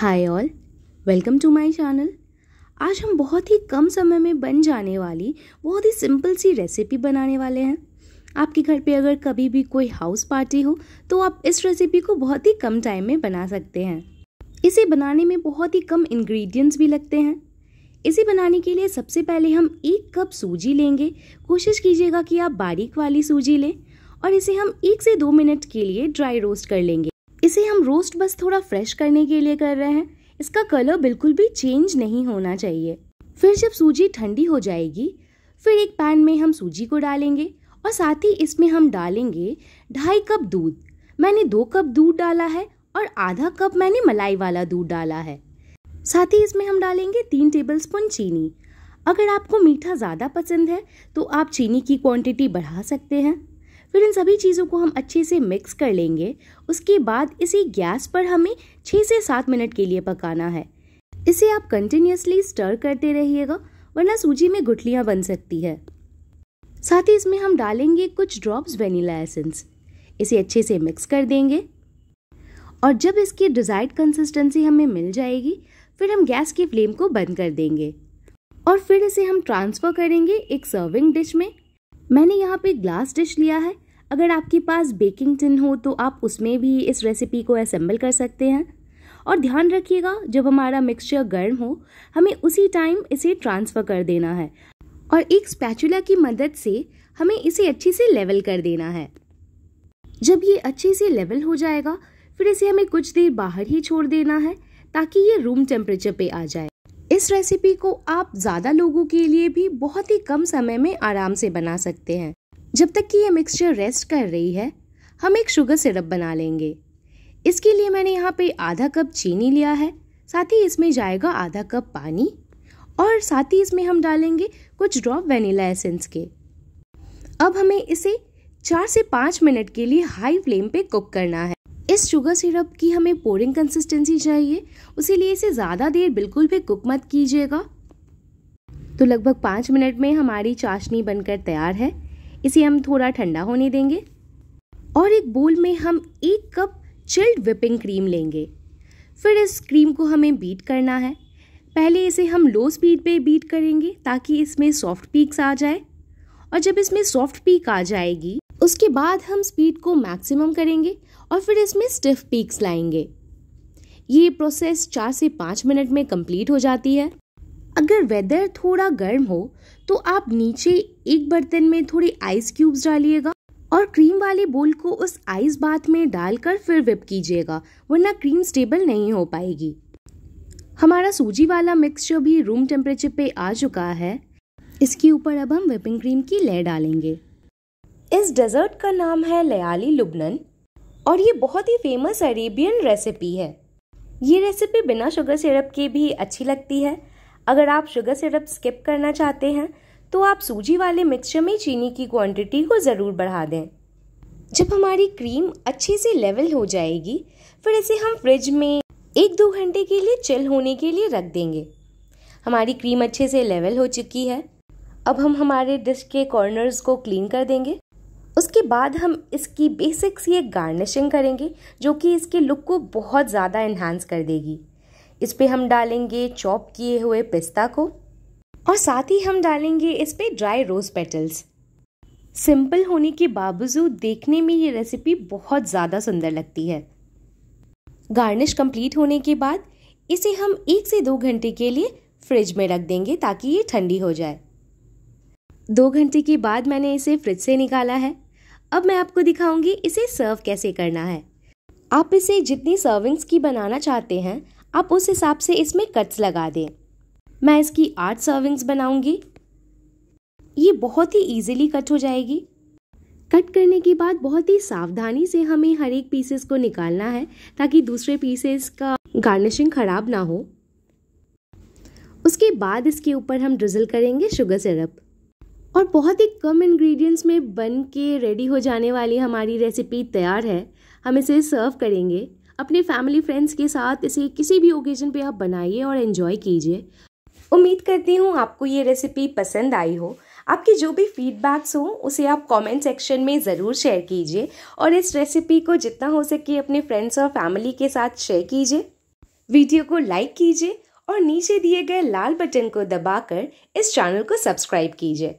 hi all welcome to my channel आज हम बहुत ही कम समय में बन जाने वाली बहुत ही सिंपल सी रेसिपी बनाने वाले हैं आपके घर पे अगर कभी भी कोई हाउस पार्टी हो तो आप इस रेसिपी को बहुत ही कम टाइम में बना सकते हैं इसे बनाने में बहुत ही कम इंग्रेडिएंट्स भी लगते हैं इसे बनाने के लिए सबसे पहले हम एक कप सूजी लेंगे कोशिश कीजिएगा कि आप बारीक वाली सूजी लें और इसे हम एक से दो मिनट के लिए ड्राई रोस्ट कर लेंगे इसे हम रोस्ट बस थोड़ा फ्रेश करने के लिए कर रहे हैं इसका कलर बिल्कुल भी चेंज नहीं होना चाहिए फिर जब सूजी ठंडी हो जाएगी फिर एक पैन में हम सूजी को डालेंगे और साथ ही इसमें हम डालेंगे ढाई कप दूध मैंने दो कप दूध डाला है और आधा कप मैंने मलाई वाला दूध डाला है साथ ही इसमें हम डालेंगे तीन टेबलस्पून चीनी अगर आपको मीठा ज़्यादा पसंद है तो आप चीनी की क्वांटिटी बढ़ा सकते हैं फिर इन सभी चीज़ों को हम अच्छे से मिक्स कर लेंगे उसके बाद इसे गैस पर हमें छः से सात मिनट के लिए पकाना है इसे आप कंटिन्यूसली स्टर करते रहिएगा वरना सूजी में गुठलियाँ बन सकती है साथ ही इसमें हम डालेंगे कुछ ड्रॉप्स वेनीला एसेंस इसे अच्छे से मिक्स कर देंगे और जब इसकी डिज़ायर्ड कंसिस्टेंसी हमें मिल जाएगी फिर हम गैस की फ्लेम को बंद कर देंगे और फिर इसे हम ट्रांसफ़र करेंगे एक सर्विंग डिश में मैंने यहाँ पे ग्लास डिश लिया है अगर आपके पास बेकिंग टिन हो तो आप उसमें भी इस रेसिपी को असेंबल कर सकते हैं और ध्यान रखिएगा जब हमारा मिक्सचर गर्म हो हमें उसी टाइम इसे ट्रांसफ़र कर देना है और एक स्पैचुला की मदद से हमें इसे अच्छे से लेवल कर देना है जब ये अच्छे से लेवल हो जाएगा फिर इसे हमें कुछ देर बाहर ही छोड़ देना है ताकि ये रूम टेम्परेचर पे आ जाए इस रेसिपी को आप ज़्यादा लोगों के लिए भी बहुत ही कम समय में आराम से बना सकते हैं जब तक कि ये मिक्सचर रेस्ट कर रही है हम एक शुगर सिरप बना लेंगे इसके लिए मैंने यहाँ पे आधा कप चीनी लिया है साथ ही इसमें जाएगा आधा कप पानी और साथ ही इसमें हम डालेंगे कुछ ड्रॉप वेनिला एसेंस के अब हमें इसे चार से पाँच मिनट के लिए हाई फ्लेम पे कुक करना है इस शुगर सिरप की हमें पोरिंग कंसिस्टेंसी चाहिए लिए इसे ज़्यादा देर बिल्कुल भी कुक मत कीजिएगा तो लगभग पाँच मिनट में हमारी चाशनी बनकर तैयार है इसे हम थोड़ा ठंडा होने देंगे और एक बोल में हम एक कप चिल्ड विपिंग क्रीम लेंगे फिर इस क्रीम को हमें बीट करना है पहले इसे हम लो स्पीड पे बीट करेंगे ताकि इसमें सॉफ्ट पीक्स आ जाए और जब इसमें सॉफ्ट पीक आ जाएगी उसके बाद हम स्पीड को मैक्सिमम करेंगे और फिर इसमें स्टिफ पीक्स लाएंगे ये प्रोसेस चार से पाँच मिनट में कंप्लीट हो जाती है अगर वेदर थोड़ा गर्म हो तो आप नीचे एक बर्तन में थोड़ी आइस क्यूब्स डालिएगा और क्रीम वाले बोल को उस आइस बाथ में डालकर फिर विप कीजिएगा वरना क्रीम स्टेबल नहीं हो पाएगी हमारा सूजी वाला मिक्सचर भी रूम टेम्परेचर पे आ चुका है इसके ऊपर अब हम विपिंग क्रीम की लेयर डालेंगे इस डेजर्ट का नाम है लयाली लुबनन और ये बहुत ही फेमस अरेबियन रेसिपी है ये रेसिपी बिना शुगर सिरप के भी अच्छी लगती है अगर आप शुगर सिरप स्किप करना चाहते हैं तो आप सूजी वाले मिक्सचर में चीनी की क्वांटिटी को ज़रूर बढ़ा दें जब हमारी क्रीम अच्छे से लेवल हो जाएगी फिर इसे हम फ्रिज में एक दो घंटे के लिए चिल होने के लिए रख देंगे हमारी क्रीम अच्छे से लेवल हो चुकी है अब हम हमारे डिश के कॉर्नर्स को क्लीन कर देंगे उसके बाद हम इसकी बेसिक सी एक गार्निशिंग करेंगे जो कि इसके लुक को बहुत ज़्यादा इन्हांस कर देगी इस पे हम डालेंगे चॉप किए हुए पिस्ता को और साथ ही हम डालेंगे इस पे ड्राई रोज़ पेटल्स सिंपल होने के बावजूद देखने में ये रेसिपी बहुत ज़्यादा सुंदर लगती है गार्निश कंप्लीट होने के बाद इसे हम एक से दो घंटे के लिए फ्रिज में रख देंगे ताकि ये ठंडी हो जाए दो घंटे के बाद मैंने इसे फ्रिज से निकाला है अब मैं आपको दिखाऊंगी इसे सर्व कैसे करना है आप इसे जितनी सर्विंग्स की बनाना चाहते हैं आप उस हिसाब से इसमें कट्स लगा दें मैं इसकी आठ सर्विंग्स बनाऊंगी ये बहुत ही इजीली कट हो जाएगी कट करने के बाद बहुत ही सावधानी से हमें हर एक पीसेस को निकालना है ताकि दूसरे पीसेस का गार्निशिंग ख़राब ना हो उसके बाद इसके ऊपर हम ड्रिजल करेंगे शुगर सिरप और बहुत ही कम इंग्रेडिएंट्स में बन के रेडी हो जाने वाली हमारी रेसिपी तैयार है हम इसे सर्व करेंगे अपने फैमिली फ्रेंड्स के साथ इसे किसी भी ओकेज़न पे आप बनाइए और इन्जॉय कीजिए उम्मीद करती हूँ आपको ये रेसिपी पसंद आई हो आपके जो भी फीडबैक्स हों उसे आप कमेंट सेक्शन में ज़रूर शेयर कीजिए और इस रेसिपी को जितना हो सके अपने फ्रेंड्स और फैमिली के साथ शेयर कीजिए वीडियो को लाइक कीजिए और नीचे दिए गए लाल बटन को दबाकर इस चैनल को सब्सक्राइब कीजिए